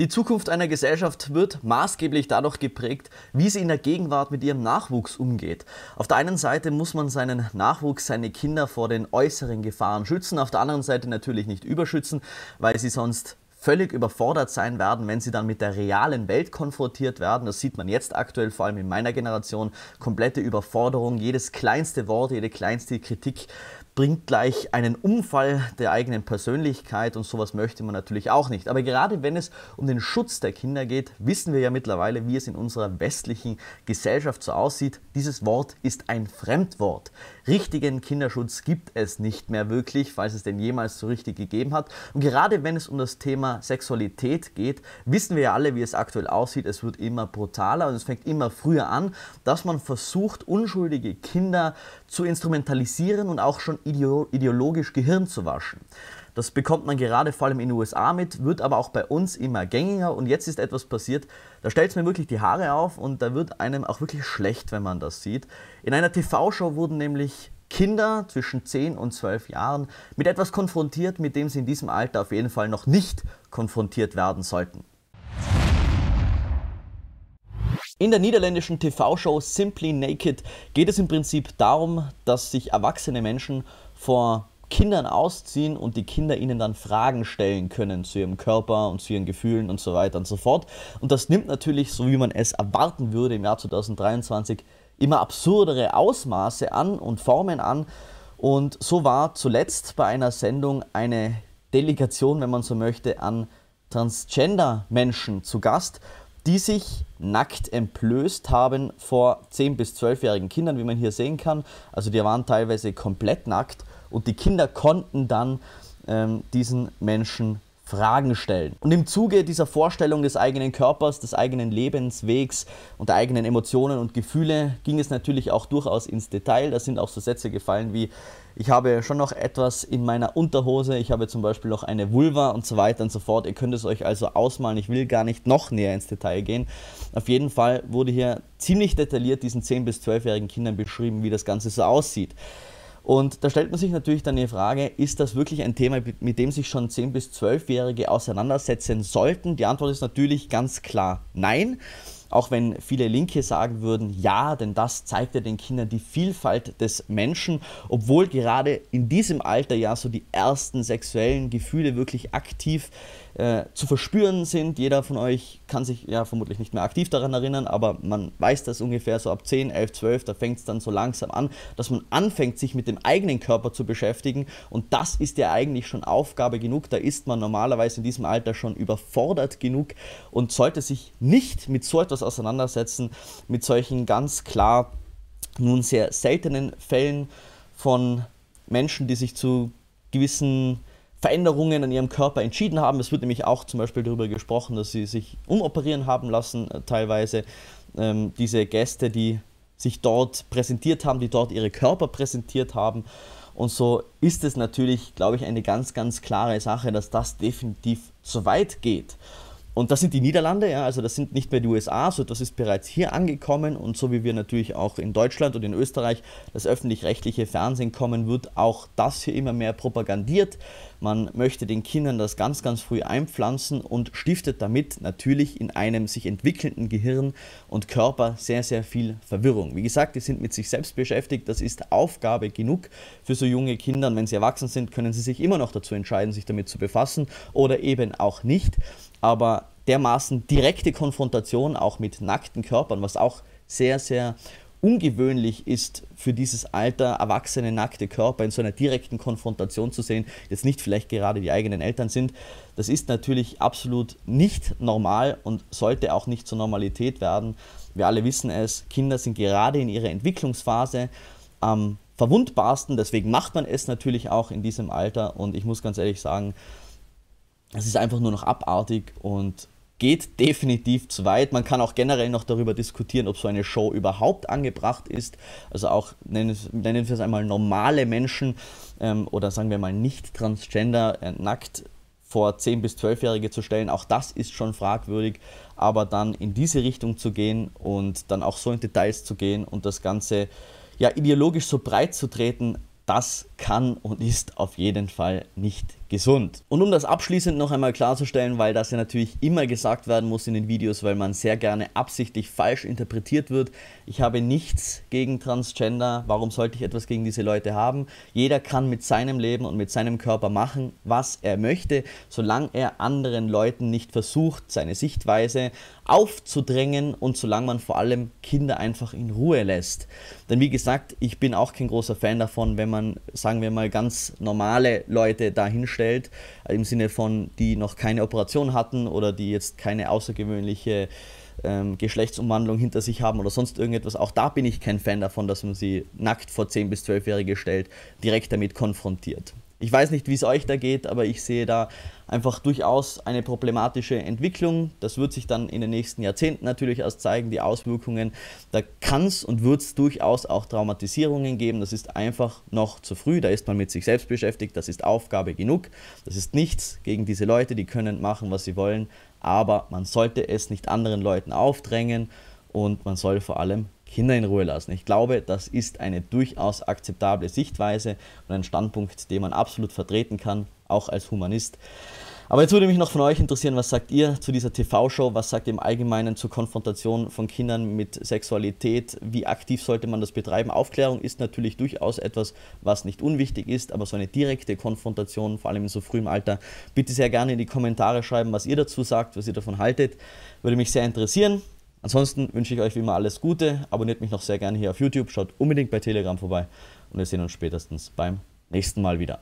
Die Zukunft einer Gesellschaft wird maßgeblich dadurch geprägt, wie sie in der Gegenwart mit ihrem Nachwuchs umgeht. Auf der einen Seite muss man seinen Nachwuchs, seine Kinder vor den äußeren Gefahren schützen, auf der anderen Seite natürlich nicht überschützen, weil sie sonst völlig überfordert sein werden, wenn sie dann mit der realen Welt konfrontiert werden. Das sieht man jetzt aktuell, vor allem in meiner Generation, komplette Überforderung, jedes kleinste Wort, jede kleinste Kritik bringt gleich einen Unfall der eigenen Persönlichkeit und sowas möchte man natürlich auch nicht. Aber gerade wenn es um den Schutz der Kinder geht, wissen wir ja mittlerweile, wie es in unserer westlichen Gesellschaft so aussieht. Dieses Wort ist ein Fremdwort. Richtigen Kinderschutz gibt es nicht mehr wirklich, falls es den jemals so richtig gegeben hat. Und gerade wenn es um das Thema Sexualität geht, wissen wir ja alle, wie es aktuell aussieht. Es wird immer brutaler und es fängt immer früher an, dass man versucht, unschuldige Kinder zu instrumentalisieren und auch schon ideologisch Gehirn zu waschen. Das bekommt man gerade vor allem in den USA mit, wird aber auch bei uns immer gängiger und jetzt ist etwas passiert, da stellt es mir wirklich die Haare auf und da wird einem auch wirklich schlecht, wenn man das sieht. In einer TV-Show wurden nämlich Kinder zwischen 10 und 12 Jahren mit etwas konfrontiert, mit dem sie in diesem Alter auf jeden Fall noch nicht konfrontiert werden sollten. In der niederländischen TV-Show Simply Naked geht es im Prinzip darum, dass sich erwachsene Menschen vor Kindern ausziehen und die Kinder ihnen dann Fragen stellen können zu ihrem Körper und zu ihren Gefühlen und so weiter und so fort. Und das nimmt natürlich, so wie man es erwarten würde im Jahr 2023, immer absurdere Ausmaße an und Formen an. Und so war zuletzt bei einer Sendung eine Delegation, wenn man so möchte, an Transgender-Menschen zu Gast, die sich nackt entblößt haben vor 10- bis 12-jährigen Kindern, wie man hier sehen kann. Also die waren teilweise komplett nackt und die Kinder konnten dann ähm, diesen Menschen Fragen stellen. Und im Zuge dieser Vorstellung des eigenen Körpers, des eigenen Lebenswegs und der eigenen Emotionen und Gefühle ging es natürlich auch durchaus ins Detail. Da sind auch so Sätze gefallen wie, ich habe schon noch etwas in meiner Unterhose, ich habe zum Beispiel noch eine Vulva und so weiter und so fort. Ihr könnt es euch also ausmalen, ich will gar nicht noch näher ins Detail gehen. Auf jeden Fall wurde hier ziemlich detailliert diesen 10- bis 12-jährigen Kindern beschrieben, wie das Ganze so aussieht. Und da stellt man sich natürlich dann die Frage, ist das wirklich ein Thema, mit dem sich schon 10- bis 12-Jährige auseinandersetzen sollten? Die Antwort ist natürlich ganz klar nein. Auch wenn viele Linke sagen würden, ja, denn das zeigt ja den Kindern die Vielfalt des Menschen, obwohl gerade in diesem Alter ja so die ersten sexuellen Gefühle wirklich aktiv äh, zu verspüren sind. Jeder von euch kann sich ja vermutlich nicht mehr aktiv daran erinnern, aber man weiß das ungefähr so ab 10, 11, 12, da fängt es dann so langsam an, dass man anfängt, sich mit dem eigenen Körper zu beschäftigen. Und das ist ja eigentlich schon Aufgabe genug. Da ist man normalerweise in diesem Alter schon überfordert genug und sollte sich nicht mit so etwas durchaus auseinandersetzen mit solchen ganz klar nun sehr seltenen Fällen von Menschen, die sich zu gewissen Veränderungen an ihrem Körper entschieden haben. Es wird nämlich auch zum Beispiel darüber gesprochen, dass sie sich umoperieren haben lassen, äh, teilweise ähm, diese Gäste, die sich dort präsentiert haben, die dort ihre Körper präsentiert haben. Und so ist es natürlich, glaube ich, eine ganz, ganz klare Sache, dass das definitiv zu weit geht. Und das sind die Niederlande, ja, also das sind nicht mehr die USA, so das ist bereits hier angekommen und so wie wir natürlich auch in Deutschland und in Österreich das öffentlich-rechtliche Fernsehen kommen, wird auch das hier immer mehr propagandiert. Man möchte den Kindern das ganz, ganz früh einpflanzen und stiftet damit natürlich in einem sich entwickelnden Gehirn und Körper sehr, sehr viel Verwirrung. Wie gesagt, die sind mit sich selbst beschäftigt, das ist Aufgabe genug für so junge Kinder und wenn sie erwachsen sind, können sie sich immer noch dazu entscheiden, sich damit zu befassen oder eben auch nicht aber dermaßen direkte Konfrontation auch mit nackten Körpern, was auch sehr, sehr ungewöhnlich ist für dieses Alter, erwachsene nackte Körper in so einer direkten Konfrontation zu sehen, jetzt nicht vielleicht gerade die eigenen Eltern sind, das ist natürlich absolut nicht normal und sollte auch nicht zur Normalität werden. Wir alle wissen es, Kinder sind gerade in ihrer Entwicklungsphase am verwundbarsten, deswegen macht man es natürlich auch in diesem Alter und ich muss ganz ehrlich sagen, es ist einfach nur noch abartig und geht definitiv zu weit. Man kann auch generell noch darüber diskutieren, ob so eine Show überhaupt angebracht ist. Also auch nennen, nennen wir es einmal normale Menschen ähm, oder sagen wir mal nicht transgender äh, nackt vor 10- bis 12-Jährige zu stellen, auch das ist schon fragwürdig, aber dann in diese Richtung zu gehen und dann auch so in Details zu gehen und das Ganze ja ideologisch so breit zu treten, das kann und ist auf jeden Fall nicht gesund. Und um das abschließend noch einmal klarzustellen, weil das ja natürlich immer gesagt werden muss in den Videos, weil man sehr gerne absichtlich falsch interpretiert wird. Ich habe nichts gegen Transgender. Warum sollte ich etwas gegen diese Leute haben? Jeder kann mit seinem Leben und mit seinem Körper machen, was er möchte, solange er anderen Leuten nicht versucht, seine Sichtweise aufzudrängen und solange man vor allem Kinder einfach in Ruhe lässt. Denn wie gesagt, ich bin auch kein großer Fan davon, wenn man sagt, sagen wir mal, ganz normale Leute dahinstellt, im Sinne von, die noch keine Operation hatten oder die jetzt keine außergewöhnliche ähm, Geschlechtsumwandlung hinter sich haben oder sonst irgendetwas. Auch da bin ich kein Fan davon, dass man sie nackt vor 10- bis 12-Jährige stellt, direkt damit konfrontiert. Ich weiß nicht, wie es euch da geht, aber ich sehe da einfach durchaus eine problematische Entwicklung. Das wird sich dann in den nächsten Jahrzehnten natürlich erst zeigen, die Auswirkungen. Da kann es und wird es durchaus auch Traumatisierungen geben. Das ist einfach noch zu früh. Da ist man mit sich selbst beschäftigt. Das ist Aufgabe genug. Das ist nichts gegen diese Leute. Die können machen, was sie wollen. Aber man sollte es nicht anderen Leuten aufdrängen und man soll vor allem Kinder in Ruhe lassen. Ich glaube, das ist eine durchaus akzeptable Sichtweise und ein Standpunkt, den man absolut vertreten kann, auch als Humanist. Aber jetzt würde mich noch von euch interessieren, was sagt ihr zu dieser TV-Show? Was sagt ihr im Allgemeinen zur Konfrontation von Kindern mit Sexualität? Wie aktiv sollte man das betreiben? Aufklärung ist natürlich durchaus etwas, was nicht unwichtig ist, aber so eine direkte Konfrontation, vor allem in so frühem Alter, bitte sehr gerne in die Kommentare schreiben, was ihr dazu sagt, was ihr davon haltet. Würde mich sehr interessieren. Ansonsten wünsche ich euch wie immer alles Gute, abonniert mich noch sehr gerne hier auf YouTube, schaut unbedingt bei Telegram vorbei und wir sehen uns spätestens beim nächsten Mal wieder.